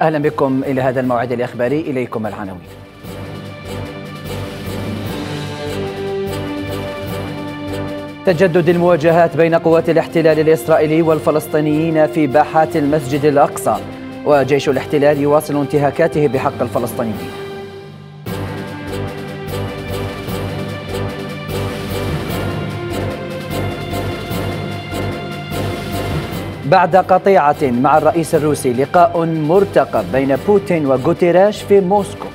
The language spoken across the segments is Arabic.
أهلا بكم إلى هذا الموعد الإخباري إليكم العناوين تجدد المواجهات بين قوات الاحتلال الإسرائيلي والفلسطينيين في باحات المسجد الأقصى وجيش الاحتلال يواصل انتهاكاته بحق الفلسطينيين بعد قطيعة مع الرئيس الروسي لقاء مرتقب بين بوتين وغوتيراش في موسكو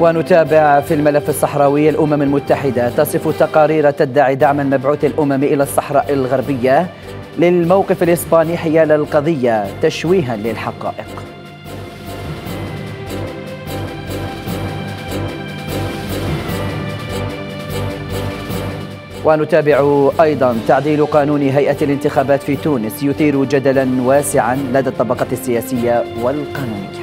ونتابع في الملف الصحراوي الأمم المتحدة تصف تقارير تدعي دعم المبعوث الأممي إلى الصحراء الغربية للموقف الإسباني حيال القضية تشويها للحقائق ونتابع أيضا تعديل قانون هيئة الانتخابات في تونس يثير جدلا واسعا لدى الطبقة السياسية والقانونية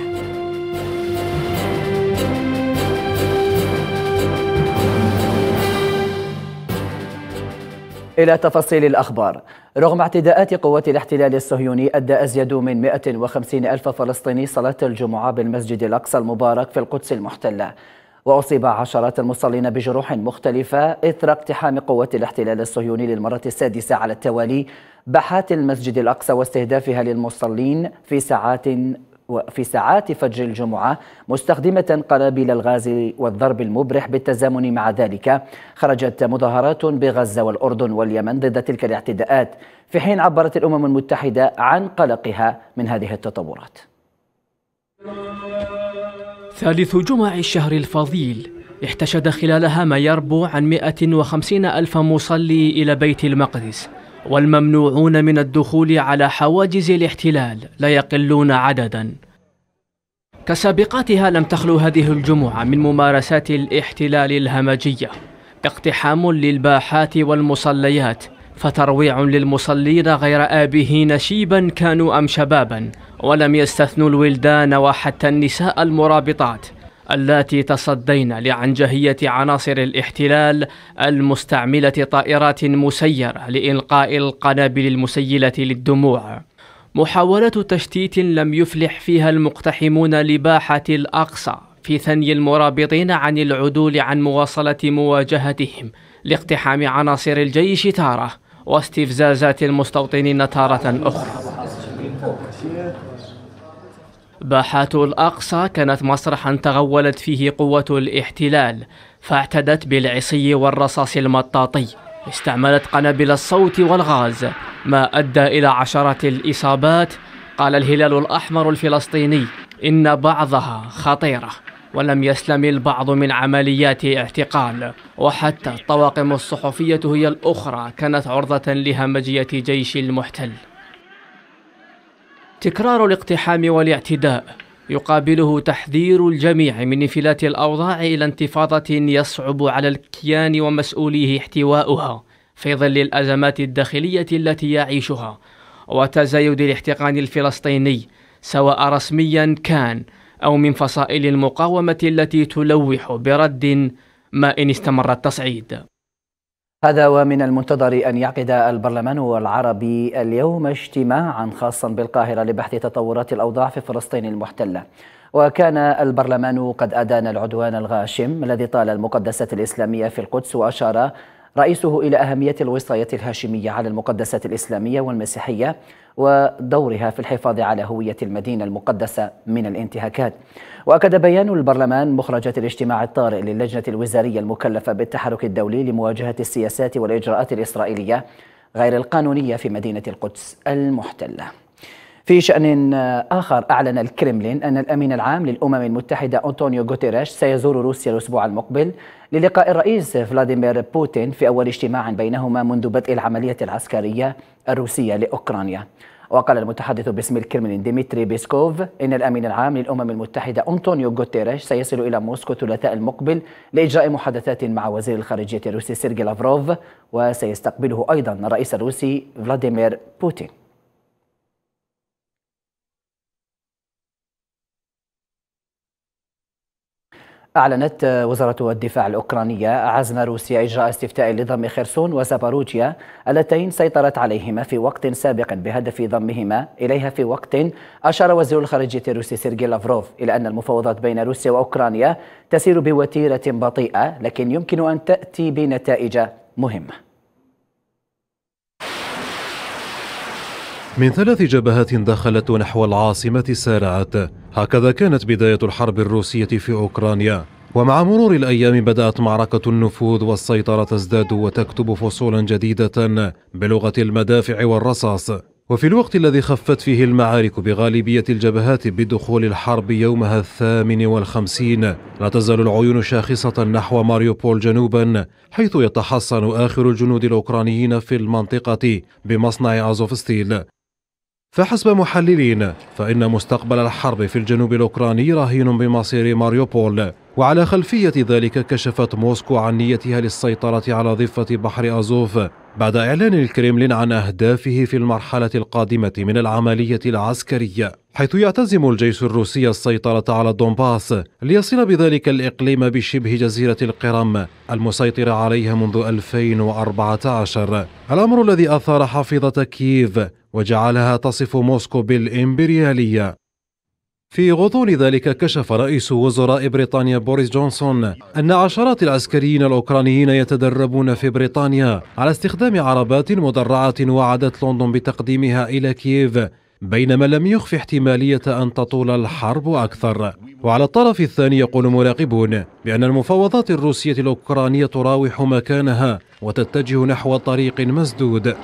إلى تفاصيل الأخبار رغم اعتداءات قوات الاحتلال الصهيوني أدى أزيد من 150 ألف فلسطيني صلاة الجمعة بالمسجد الأقصى المبارك في القدس المحتلة وأصيب عشرات المصلين بجروح مختلفة إثر اقتحام قوات الاحتلال الصهيوني للمرة السادسة على التوالي باحات المسجد الأقصى واستهدافها للمصلين في ساعات وفي ساعات فجر الجمعة مستخدمة قنابل الغاز والضرب المبرح بالتزامن مع ذلك خرجت مظاهرات بغزة والأردن واليمن ضد تلك الاعتداءات في حين عبرت الأمم المتحدة عن قلقها من هذه التطورات ثالث جمع الشهر الفضيل احتشد خلالها ما يربو عن 150 ألف مصلي إلى بيت المقدس والممنوعون من الدخول على حواجز الاحتلال لا يقلون عددا كسابقاتها لم تخلو هذه الجمعة من ممارسات الاحتلال الهمجية اقتحام للباحات والمصليات فترويع للمصلين غير آبه نشيبا كانوا أم شبابا ولم يستثنوا الولدان وحتى النساء المرابطات التي تصدين لعنجهية عناصر الاحتلال المستعملة طائرات مسيرة لإلقاء القنابل المسيلة للدموع محاولة تشتيت لم يفلح فيها المقتحمون لباحة الأقصى في ثني المرابطين عن العدول عن مواصلة مواجهتهم لاقتحام عناصر الجيش تاره واستفزازات المستوطنين تارة أخرى باحات الأقصى كانت مسرحا تغولت فيه قوة الاحتلال فاعتدت بالعصي والرصاص المطاطي استعملت قنابل الصوت والغاز ما أدى إلى عشرات الإصابات قال الهلال الأحمر الفلسطيني إن بعضها خطيرة ولم يسلم البعض من عمليات اعتقال وحتى الطواقم الصحفية هي الأخرى كانت عرضة لهمجية جيش المحتل تكرار الاقتحام والاعتداء يقابله تحذير الجميع من انفلات الأوضاع إلى انتفاضة يصعب على الكيان ومسؤوليه احتواؤها في ظل الأزمات الداخلية التي يعيشها وتزايد الاحتقان الفلسطيني سواء رسميا كان أو من فصائل المقاومة التي تلوح برد ما إن استمر التصعيد هذا ومن المنتظر أن يعقد البرلمان العربي اليوم اجتماعا خاصا بالقاهرة لبحث تطورات الأوضاع في فلسطين المحتلة وكان البرلمان قد أدان العدوان الغاشم الذي طال المقدسات الإسلامية في القدس وأشار رئيسه إلى أهمية الوصاية الهاشمية على المقدسات الإسلامية والمسيحية ودورها في الحفاظ على هوية المدينة المقدسة من الانتهاكات وأكد بيان البرلمان مخرجات الاجتماع الطارئ للجنة الوزارية المكلفة بالتحرك الدولي لمواجهة السياسات والإجراءات الإسرائيلية غير القانونية في مدينة القدس المحتلة في شأن آخر أعلن الكرملين أن الأمين العام للأمم المتحدة أنطونيو غوتيريش سيزور روسيا الأسبوع المقبل للقاء الرئيس فلاديمير بوتين في أول اجتماع بينهما منذ بدء العملية العسكرية الروسية لأوكرانيا وقال المتحدث باسم الكرملين ديمتري بيسكوف إن الأمين العام للأمم المتحدة أنطونيو غوتيريش سيصل إلى موسكو الثلاثاء المقبل لإجراء محادثات مع وزير الخارجية الروسي سيرجي لافروف وسيستقبله أيضا الرئيس الروسي فلاديمير بوتين أعلنت وزارة الدفاع الأوكرانية عزم روسيا إجراء استفتاء لضم خرسون وزاباروجيا اللتين سيطرت عليهما في وقت سابق بهدف ضمهما إليها في وقت أشار وزير الخارجية الروسي سيرجي لافروف إلى أن المفاوضات بين روسيا وأوكرانيا تسير بوتيرة بطيئة لكن يمكن أن تأتي بنتائج مهمة من ثلاث جبهات دخلت نحو العاصمة سارعت هكذا كانت بداية الحرب الروسية في أوكرانيا ومع مرور الأيام بدأت معركة النفوذ والسيطرة تزداد وتكتب فصولا جديدة بلغة المدافع والرصاص وفي الوقت الذي خفت فيه المعارك بغالبية الجبهات بدخول الحرب يومها الثامن والخمسين لا تزال العيون شاخصة نحو ماريوبول جنوبا حيث يتحصن آخر الجنود الأوكرانيين في المنطقة بمصنع أزوف ستيل فحسب محللين فإن مستقبل الحرب في الجنوب الأوكراني رهين بمصير ماريوبول وعلى خلفية ذلك كشفت موسكو عن نيتها للسيطرة على ضفة بحر أزوف بعد إعلان الكريملين عن أهدافه في المرحلة القادمة من العملية العسكرية حيث يعتزم الجيش الروسي السيطرة على دونباس ليصل بذلك الإقليم بشبه جزيرة القرم المسيطر عليها منذ 2014 الأمر الذي أثار حافظة كييف وجعلها تصف موسكو بالإمبريالية في غضون ذلك كشف رئيس وزراء بريطانيا بوريس جونسون أن عشرات العسكريين الأوكرانيين يتدربون في بريطانيا على استخدام عربات مدرعة وعدت لندن بتقديمها إلى كييف بينما لم يخف احتمالية أن تطول الحرب أكثر وعلى الطرف الثاني يقول مراقبون بأن المفاوضات الروسية الأوكرانية تراوح مكانها وتتجه نحو طريق مسدود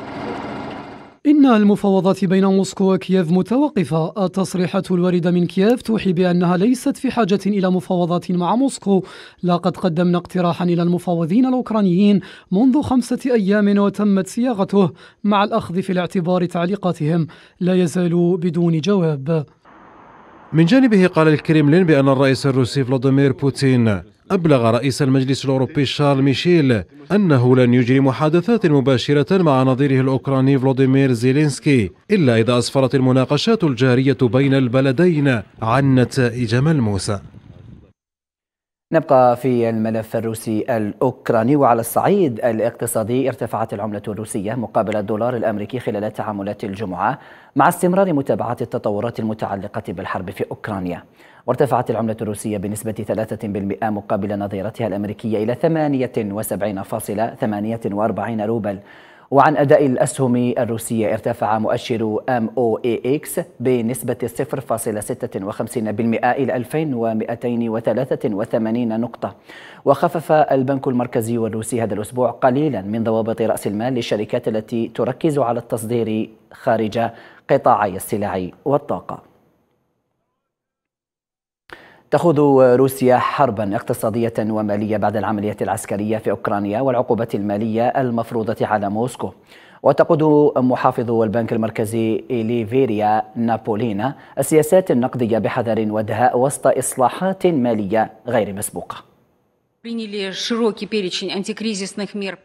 إن المفاوضات بين موسكو وكييف متوقفة التصريحات الواردة من كييف توحي بأنها ليست في حاجة إلى مفاوضات مع موسكو لقد قدمنا اقتراحا إلى المفاوضين الأوكرانيين منذ خمسة أيام وتمت صياغته مع الأخذ في الاعتبار تعليقاتهم لا يزال بدون جواب من جانبه قال الكريملين بأن الرئيس الروسي فلاديمير بوتين أبلغ رئيس المجلس الأوروبي شارل ميشيل أنه لن يجري محادثات مباشرة مع نظيره الأوكراني فلوديمير زيلينسكي إلا إذا أسفرت المناقشات الجارية بين البلدين عن نتائج ملموسة نبقى في الملف الروسي الأوكراني وعلى الصعيد الاقتصادي ارتفعت العملة الروسية مقابل الدولار الأمريكي خلال تعاملات الجمعة مع استمرار متابعة التطورات المتعلقة بالحرب في أوكرانيا وارتفعت العملة الروسية بنسبة 3% مقابل نظيرتها الأمريكية إلى 78.48 روبل وعن أداء الأسهم الروسية ارتفع مؤشر MOAX بنسبة 0.56% إلى 2283 نقطة وخفف البنك المركزي الروسي هذا الأسبوع قليلا من ضوابط رأس المال للشركات التي تركز على التصدير خارج قطاعي السلع والطاقة تخوض روسيا حربا اقتصادية ومالية بعد العملية العسكرية في أوكرانيا والعقوبة المالية المفروضة على موسكو وتقود محافظ البنك المركزي إليفيريا نابولينا السياسات النقدية بحذر ودهاء وسط إصلاحات مالية غير مسبوقة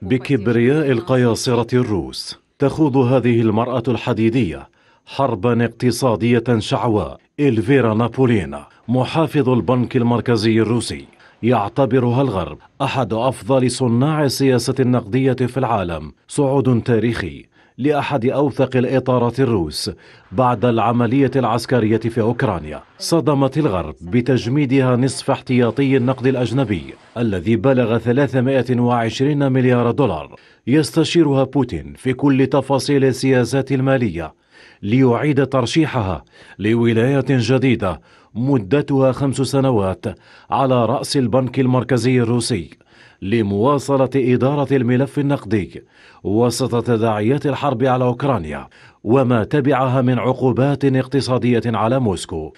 بكبرياء القياصرة الروس تخوض هذه المرأة الحديدية حربا اقتصادية شعواء إلفيرا نابولينا محافظ البنك المركزي الروسي يعتبرها الغرب أحد أفضل صناع السياسة النقدية في العالم صعود تاريخي لأحد أوثق الإطارات الروس بعد العملية العسكرية في أوكرانيا صدمت الغرب بتجميدها نصف احتياطي النقد الأجنبي الذي بلغ 320 مليار دولار يستشيرها بوتين في كل تفاصيل السياسات المالية ليعيد ترشيحها لولاية جديدة مدتها خمس سنوات على رأس البنك المركزي الروسي لمواصلة إدارة الملف النقدي وسط تداعيات الحرب على أوكرانيا وما تبعها من عقوبات اقتصادية على موسكو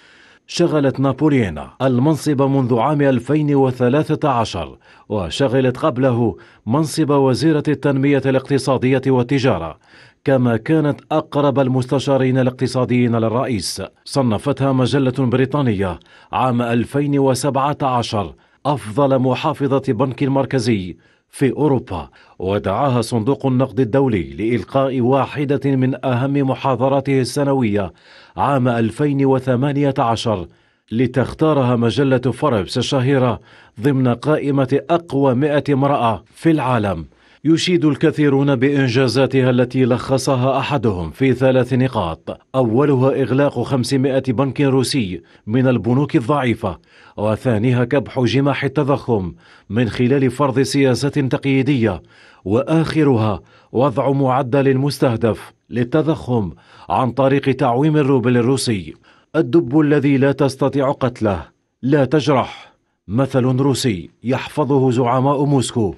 شغلت نابولينا المنصب منذ عام 2013 وشغلت قبله منصب وزيرة التنمية الاقتصادية والتجارة كما كانت أقرب المستشارين الاقتصاديين للرئيس صنفتها مجلة بريطانية عام 2017 أفضل محافظة بنك المركزي في أوروبا ودعاها صندوق النقد الدولي لإلقاء واحدة من أهم محاضراته السنوية عام 2018 لتختارها مجلة فوربس الشهيرة ضمن قائمة أقوى 100 امرأة في العالم يشيد الكثيرون بإنجازاتها التي لخصها أحدهم في ثلاث نقاط أولها إغلاق 500 بنك روسي من البنوك الضعيفة وثانيها كبح جماح التضخم من خلال فرض سياسة تقييدية وآخرها وضع معدل مستهدف للتضخم عن طريق تعويم الروبل الروسي الدب الذي لا تستطيع قتله لا تجرح مثل روسي يحفظه زعماء موسكو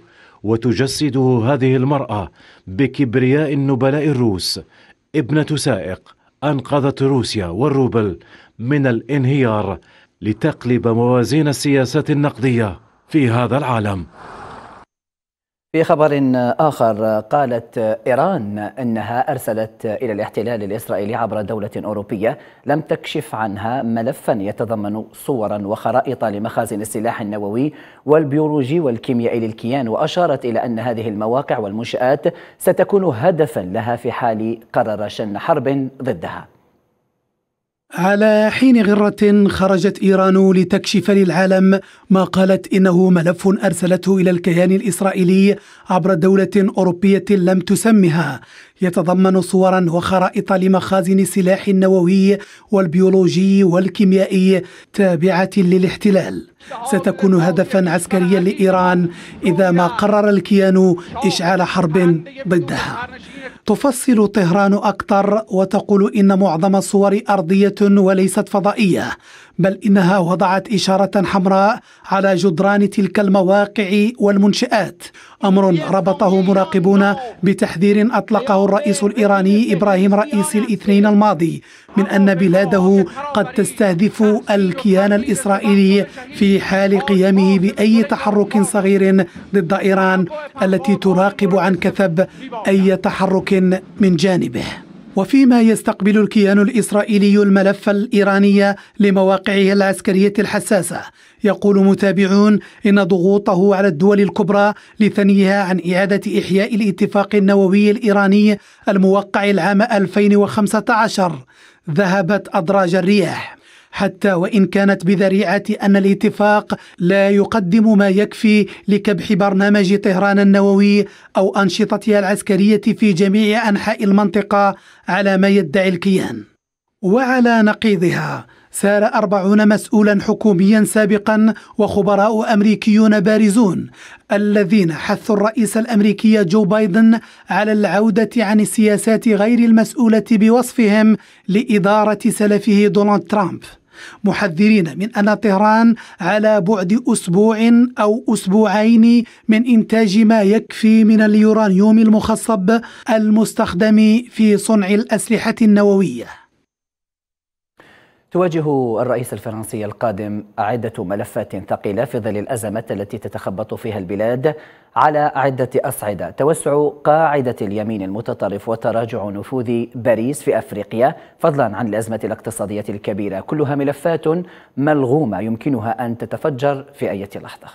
وتجسده هذه المرأة بكبرياء النبلاء الروس ابنة سائق أنقذت روسيا والروبل من الانهيار لتقلب موازين السياسات النقدية في هذا العالم في خبر آخر قالت إيران أنها أرسلت إلى الاحتلال الإسرائيلي عبر دولة أوروبية لم تكشف عنها ملفا يتضمن صورا وخرائط لمخازن السلاح النووي والبيولوجي والكيميائي للكيان وأشارت إلى أن هذه المواقع والمنشآت ستكون هدفا لها في حال قرر شن حرب ضدها على حين غرة خرجت إيران لتكشف للعالم ما قالت إنه ملف أرسلته إلى الكيان الإسرائيلي عبر دولة أوروبية لم تسمها يتضمن صورا وخرائط لمخازن السلاح النووي والبيولوجي والكيميائي تابعة للاحتلال ستكون هدفا عسكريا لإيران إذا ما قرر الكيان إشعال حرب ضدها تفصل طهران أكثر وتقول إن معظم الصور أرضية وليست فضائية بل إنها وضعت إشارة حمراء على جدران تلك المواقع والمنشآت أمر ربطه مراقبون بتحذير أطلقه الرئيس الإيراني إبراهيم رئيس الاثنين الماضي من أن بلاده قد تستهدف الكيان الإسرائيلي في حال قيامه بأي تحرك صغير ضد إيران التي تراقب عن كثب أي تحرك من جانبه وفيما يستقبل الكيان الإسرائيلي الملف الإيراني لمواقعه العسكرية الحساسة يقول متابعون إن ضغوطه على الدول الكبرى لثنيها عن إعادة إحياء الاتفاق النووي الإيراني الموقع العام 2015 ذهبت أدراج الرياح حتى وان كانت بذريعه ان الاتفاق لا يقدم ما يكفي لكبح برنامج طهران النووي او انشطتها العسكريه في جميع انحاء المنطقه على ما يدعي الكيان وعلى نقيضها سار أربعون مسؤولا حكوميا سابقا وخبراء أمريكيون بارزون الذين حثوا الرئيس الأمريكي جو بايدن على العودة عن السياسات غير المسؤولة بوصفهم لإدارة سلفه دونالد ترامب محذرين من أن طهران على بعد أسبوع أو أسبوعين من إنتاج ما يكفي من اليورانيوم المخصب المستخدم في صنع الأسلحة النووية تواجه الرئيس الفرنسي القادم عدة ملفات ثقيلة في ظل الأزمة التي تتخبط فيها البلاد على عدة أصعدة توسع قاعدة اليمين المتطرف وتراجع نفوذ باريس في أفريقيا فضلا عن الأزمة الاقتصادية الكبيرة كلها ملفات ملغومة يمكنها أن تتفجر في أي لحظة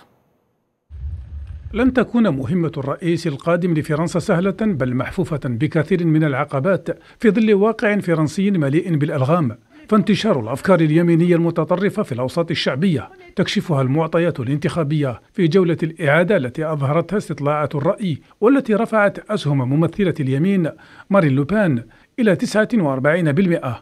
لن تكون مهمة الرئيس القادم لفرنسا سهلة بل محفوفة بكثير من العقبات في ظل واقع فرنسي مليء بالألغام فانتشار الأفكار اليمينية المتطرفة في الأوساط الشعبية تكشفها المعطيات الانتخابية في جولة الإعادة التي أظهرتها استطلاعات الرأي والتي رفعت أسهم ممثلة اليمين مارين لوبان إلى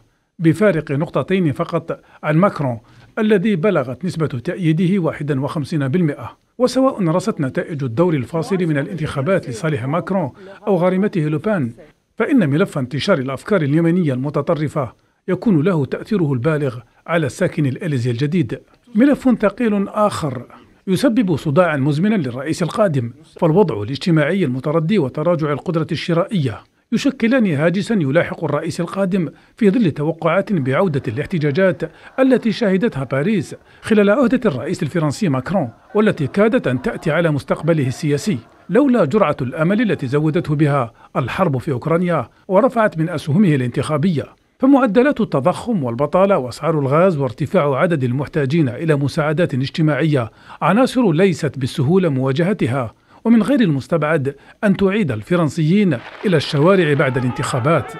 49% بفارق نقطتين فقط عن ماكرون الذي بلغت نسبة تأييده 51% وسواء رست نتائج الدور الفاصل من الانتخابات لصالح ماكرون أو غريمته لوبان فإن ملف انتشار الأفكار اليمنية المتطرفة يكون له تأثيره البالغ على ساكن الأليزي الجديد ملف ثقيل آخر يسبب صداعا مزمنا للرئيس القادم فالوضع الاجتماعي المتردي وتراجع القدرة الشرائية يشكلان هاجسا يلاحق الرئيس القادم في ظل توقعات بعودة الاحتجاجات التي شهدتها باريس خلال عهدة الرئيس الفرنسي ماكرون والتي كادت أن تأتي على مستقبله السياسي لولا جرعة الأمل التي زودته بها الحرب في أوكرانيا ورفعت من أسهمه الانتخابية فمعدلات التضخم والبطالة وأسعار الغاز وارتفاع عدد المحتاجين إلى مساعدات اجتماعية عناصر ليست بالسهولة مواجهتها ومن غير المستبعد أن تعيد الفرنسيين إلى الشوارع بعد الانتخابات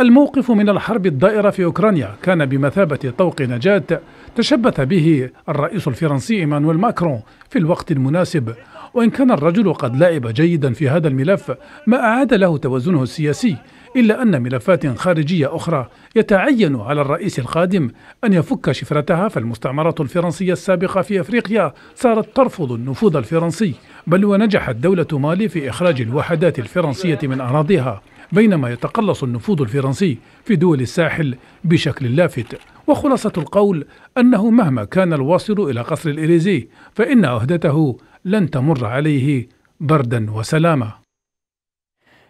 الموقف من الحرب الدائرة في أوكرانيا كان بمثابة طوق نجاة تشبث به الرئيس الفرنسي إيمانويل ماكرون في الوقت المناسب وإن كان الرجل قد لعب جيدا في هذا الملف ما أعاد له توازنه السياسي إلا أن ملفات خارجية أخرى يتعين على الرئيس القادم أن يفك شفرتها فالمستعمرة الفرنسية السابقة في أفريقيا صارت ترفض النفوذ الفرنسي بل ونجحت دولة مالي في إخراج الوحدات الفرنسية من أراضيها بينما يتقلص النفوذ الفرنسي في دول الساحل بشكل لافت وخلاصة القول أنه مهما كان الواصل إلى قصر الإليزي فإن عهدته لن تمر عليه بردا وسلاما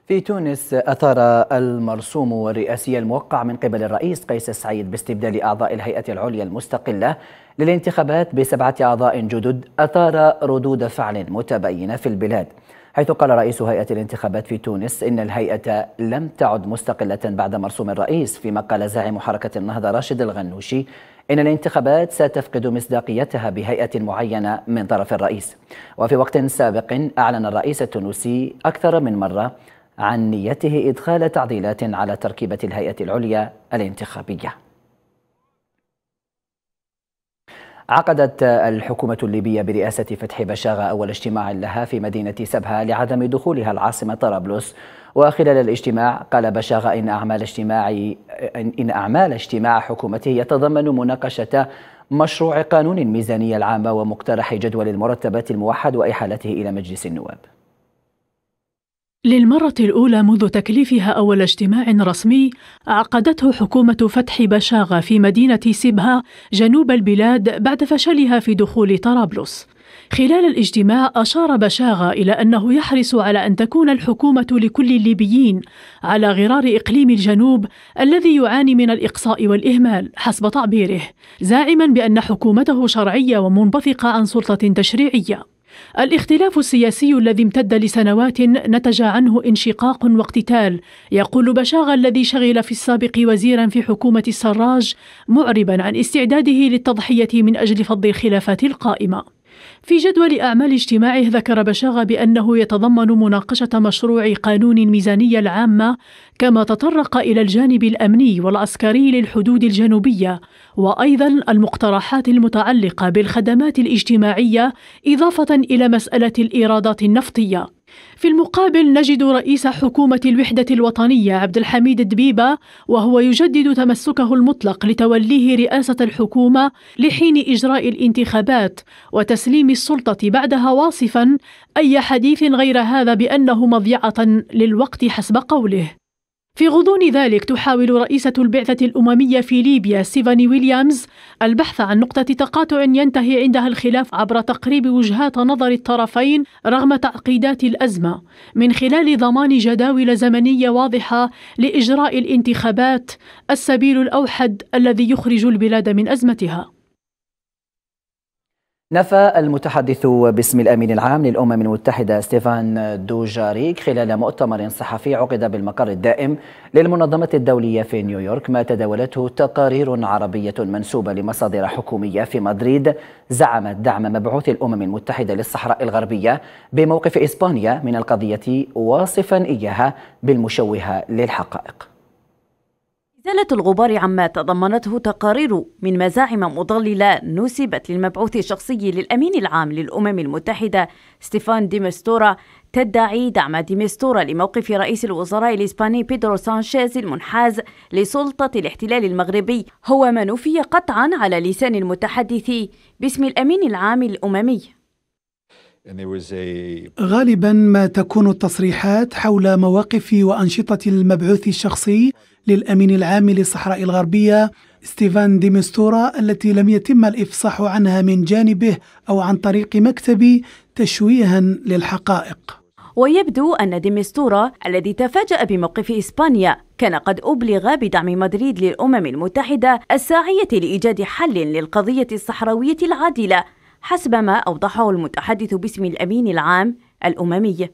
في تونس أثار المرسوم الرئاسي الموقع من قبل الرئيس قيس سعيد باستبدال أعضاء الهيئة العليا المستقلة للانتخابات بسبعة أعضاء جدد أثار ردود فعل متباينة في البلاد حيث قال رئيس هيئة الانتخابات في تونس إن الهيئة لم تعد مستقلة بعد مرسوم الرئيس فيما قال زعيم حركة النهضة راشد الغنوشي إن الانتخابات ستفقد مصداقيتها بهيئة معينة من طرف الرئيس وفي وقت سابق أعلن الرئيس التونسي أكثر من مرة عن نيته إدخال تعديلات على تركيبة الهيئة العليا الانتخابية عقدت الحكومة الليبية برئاسة فتحي بشاغة أول اجتماع لها في مدينة سبها لعدم دخولها العاصمة طرابلس وخلال الاجتماع قال بشاغة إن أعمال اجتماع إن أعمال اجتماع حكومته يتضمن مناقشة مشروع قانون الميزانية العامة ومقترح جدول المرتبات الموحد وإحالته إلى مجلس النواب للمرة الأولى منذ تكليفها أول اجتماع رسمي عقدته حكومة فتح بشاغة في مدينة سبها جنوب البلاد بعد فشلها في دخول طرابلس. خلال الاجتماع أشار بشاغة إلى أنه يحرص على أن تكون الحكومة لكل الليبيين على غرار إقليم الجنوب الذي يعاني من الإقصاء والإهمال حسب تعبيره، زاعما بأن حكومته شرعية ومنبثقة عن سلطة تشريعية. الاختلاف السياسي الذي امتد لسنوات نتج عنه انشقاق واقتتال يقول بشاغ الذي شغل في السابق وزيرا في حكومة السراج معربا عن استعداده للتضحية من أجل فض الخلافات القائمة في جدول أعمال اجتماعه ذكر بشاغة بأنه يتضمن مناقشة مشروع قانون الميزانية العامة كما تطرق إلى الجانب الأمني والعسكري للحدود الجنوبية وأيضا المقترحات المتعلقة بالخدمات الاجتماعية إضافة إلى مسألة الإيرادات النفطية في المقابل نجد رئيس حكومة الوحدة الوطنية عبد الحميد الدبيبة وهو يجدد تمسكه المطلق لتوليه رئاسة الحكومة لحين إجراء الانتخابات وتسليم السلطة بعدها واصفا أي حديث غير هذا بأنه مضيعة للوقت حسب قوله في غضون ذلك تحاول رئيسة البعثة الأممية في ليبيا سيفاني ويليامز البحث عن نقطة تقاطع ينتهي عندها الخلاف عبر تقريب وجهات نظر الطرفين رغم تعقيدات الأزمة من خلال ضمان جداول زمنية واضحة لإجراء الانتخابات السبيل الأوحد الذي يخرج البلاد من أزمتها نفى المتحدث باسم الامين العام للامم المتحده ستيفان دوجاريك خلال مؤتمر صحفي عقد بالمقر الدائم للمنظمه الدوليه في نيويورك ما تداولته تقارير عربيه منسوبه لمصادر حكوميه في مدريد زعمت دعم مبعوث الامم المتحده للصحراء الغربيه بموقف اسبانيا من القضيه واصفا اياها بالمشوهه للحقائق إزالة الغبار عما تضمنته تقارير من مزاعم مضللة نسبت للمبعوث الشخصي للأمين العام للأمم المتحدة ستيفان ديمستورا تدعي دعم ديمستورا لموقف رئيس الوزراء الإسباني بيدرو سانشيز المنحاز لسلطة الاحتلال المغربي هو ما نفي قطعا على لسان المتحدث باسم الأمين العام الأممي غالبا ما تكون التصريحات حول مواقف وانشطه المبعوث الشخصي للأمين العام للصحراء الغربية ستيفان ديمستورا التي لم يتم الإفصاح عنها من جانبه أو عن طريق مكتبي تشويها للحقائق ويبدو أن ديمستورا الذي تفاجأ بموقف إسبانيا كان قد أبلغ بدعم مدريد للأمم المتحدة الساعية لإيجاد حل للقضية الصحراوية العادلة حسب ما أوضحه المتحدث باسم الأمين العام الأممي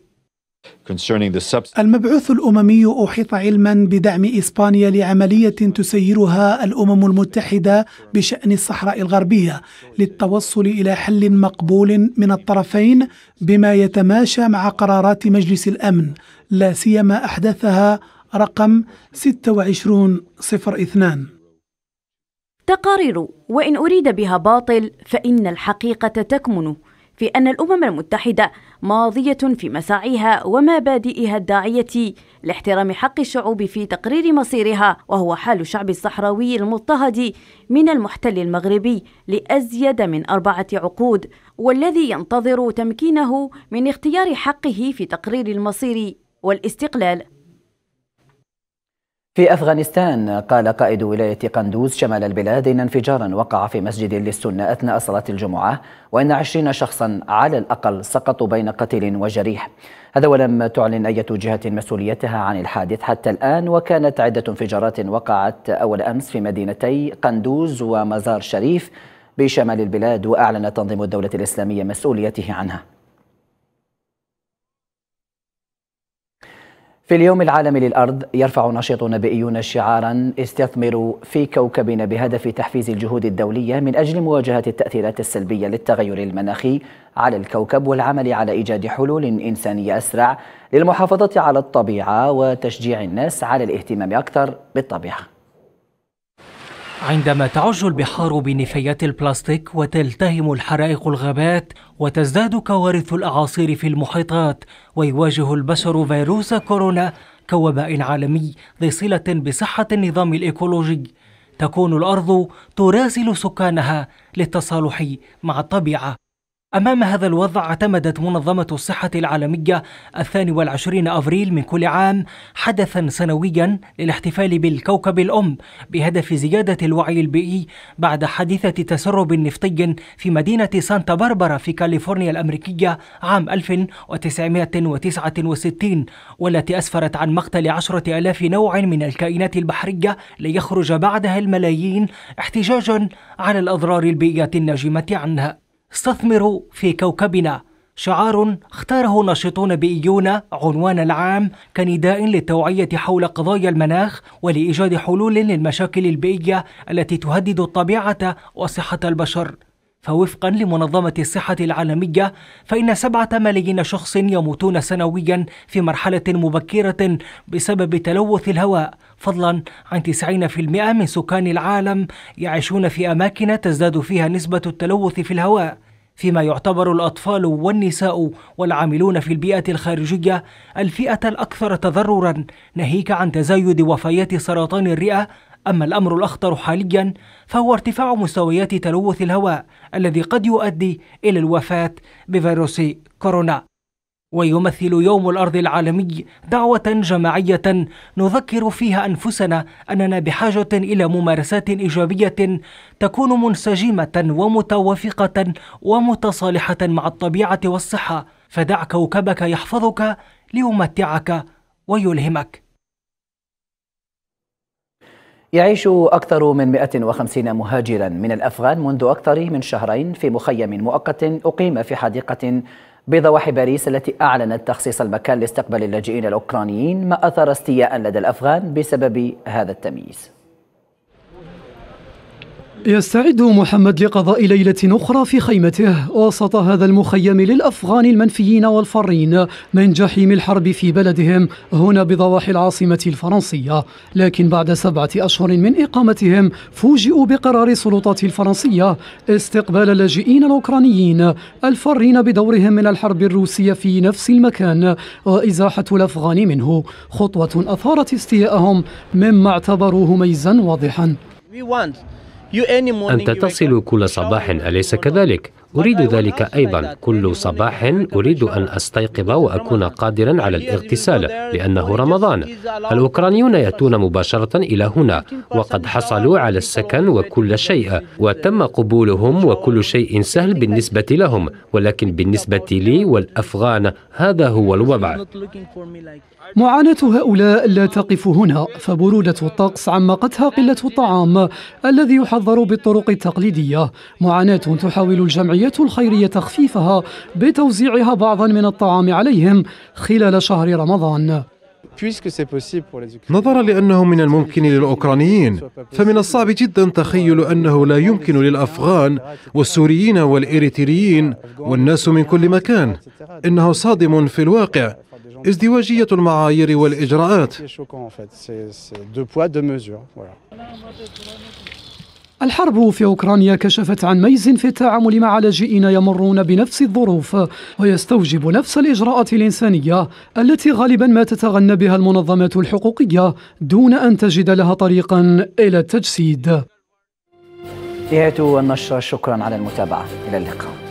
المبعوث الأممي احيط علما بدعم إسبانيا لعملية تسيرها الأمم المتحدة بشأن الصحراء الغربية للتوصل إلى حل مقبول من الطرفين بما يتماشى مع قرارات مجلس الأمن لا سيما أحدثها رقم 2602 تقارير وإن أريد بها باطل فإن الحقيقة تكمن في أن الأمم المتحدة ماضية في مساعيها ومبادئها الداعية لاحترام حق الشعوب في تقرير مصيرها وهو حال الشعب الصحراوي المضطهد من المحتل المغربي لأزيد من أربعة عقود والذي ينتظر تمكينه من اختيار حقه في تقرير المصير والاستقلال في أفغانستان قال قائد ولاية قندوز شمال البلاد إن انفجارا وقع في مسجد للسنة أثناء صلاة الجمعة وإن عشرين شخصا على الأقل سقطوا بين قتيل وجريح هذا ولم تعلن أي جهة مسؤوليتها عن الحادث حتى الآن وكانت عدة انفجارات وقعت أول أمس في مدينتي قندوز ومزار شريف بشمال البلاد وأعلن تنظيم الدولة الإسلامية مسؤوليته عنها في اليوم العالمي للأرض يرفع ناشطون بيئيون شعارا استثمروا في كوكبنا بهدف تحفيز الجهود الدولية من أجل مواجهة التأثيرات السلبية للتغير المناخي على الكوكب والعمل على إيجاد حلول إنسانية أسرع للمحافظة على الطبيعة وتشجيع الناس على الاهتمام أكثر بالطبيعة عندما تعج البحار بنفايات البلاستيك وتلتهم الحرائق الغابات وتزداد كوارث الاعاصير في المحيطات ويواجه البشر فيروس كورونا كوباء عالمي ذي صله بصحه النظام الايكولوجي تكون الارض تراسل سكانها للتصالح مع الطبيعه أمام هذا الوضع اعتمدت منظمة الصحة العالمية الثاني والعشرين أفريل من كل عام حدثا سنويا للاحتفال بالكوكب الأم بهدف زيادة الوعي البيئي بعد حادثة تسرب نفطي في مدينة سانتا باربرا في كاليفورنيا الأمريكية عام 1969 والتي أسفرت عن مقتل عشرة ألاف نوع من الكائنات البحرية ليخرج بعدها الملايين احتجاجا على الأضرار البيئية الناجمة عنها استثمروا في كوكبنا شعار اختاره ناشطون بيئيون عنوان العام كنداء للتوعية حول قضايا المناخ ولإيجاد حلول للمشاكل البيئية التي تهدد الطبيعة وصحة البشر فوفقا لمنظمة الصحة العالمية فإن سبعة ملايين شخص يموتون سنويا في مرحلة مبكرة بسبب تلوث الهواء فضلا عن 90% من سكان العالم يعيشون في أماكن تزداد فيها نسبة التلوث في الهواء فيما يعتبر الأطفال والنساء والعاملون في البيئة الخارجية الفئة الأكثر تضررا ناهيك عن تزايد وفيات سرطان الرئة أما الأمر الأخطر حاليا فهو ارتفاع مستويات تلوث الهواء الذي قد يؤدي إلى الوفاة بفيروس كورونا ويمثل يوم الارض العالمي دعوه جماعيه نذكر فيها انفسنا اننا بحاجه الى ممارسات ايجابيه تكون منسجمه ومتوافقه ومتصالحه مع الطبيعه والصحه فدع كوكبك يحفظك ليمتعك ويلهمك يعيش أكثر من 150 مهاجرا من الأفغان منذ أكثر من شهرين في مخيم مؤقت أقيم في حديقة بضواحي باريس التي أعلنت تخصيص المكان لاستقبال اللاجئين الأوكرانيين ما أثار استياء لدى الأفغان بسبب هذا التمييز يستعد محمد لقضاء ليلة أخرى في خيمته وسط هذا المخيم للأفغان المنفيين والفارين من جحيم الحرب في بلدهم هنا بضواحي العاصمة الفرنسية لكن بعد سبعة أشهر من إقامتهم فوجئوا بقرار السلطات الفرنسية استقبال اللاجئين الأوكرانيين الفارين بدورهم من الحرب الروسية في نفس المكان وإزاحة الأفغان منه خطوة أثارت استياءهم مما اعتبروه ميزا واضحا أنت تصل كل صباح أليس كذلك؟ أريد ذلك أيضا كل صباح أريد أن أستيقظ وأكون قادرا على الاغتسال لأنه رمضان الأوكرانيون يأتون مباشرة إلى هنا وقد حصلوا على السكن وكل شيء وتم قبولهم وكل شيء سهل بالنسبة لهم ولكن بالنسبة لي والأفغان هذا هو الوضع معاناة هؤلاء لا تقف هنا فبرودة الطقس عمقتها قلة الطعام الذي يحضر بالطرق التقليدية معاناة تحاول الجمعية الجمعيه الخيريه تخفيفها بتوزيعها بعضا من الطعام عليهم خلال شهر رمضان نظرا لأنه من الممكن للأوكرانيين فمن الصعب جدا تخيل أنه لا يمكن للأفغان والسوريين والإريتريين والناس من كل مكان إنه صادم في الواقع ازدواجية المعايير والإجراءات الحرب في أوكرانيا كشفت عن ميز في التعامل مع لاجئين يمرون بنفس الظروف ويستوجب نفس الإجراءات الإنسانية التي غالبا ما تتغنى بها المنظمات الحقوقية دون أن تجد لها طريقا إلى التجسيد نهاية النشرة شكرا على المتابعة إلى اللقاء